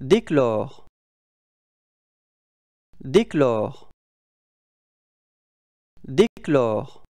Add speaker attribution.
Speaker 1: Déclore. Déclore. Déclore.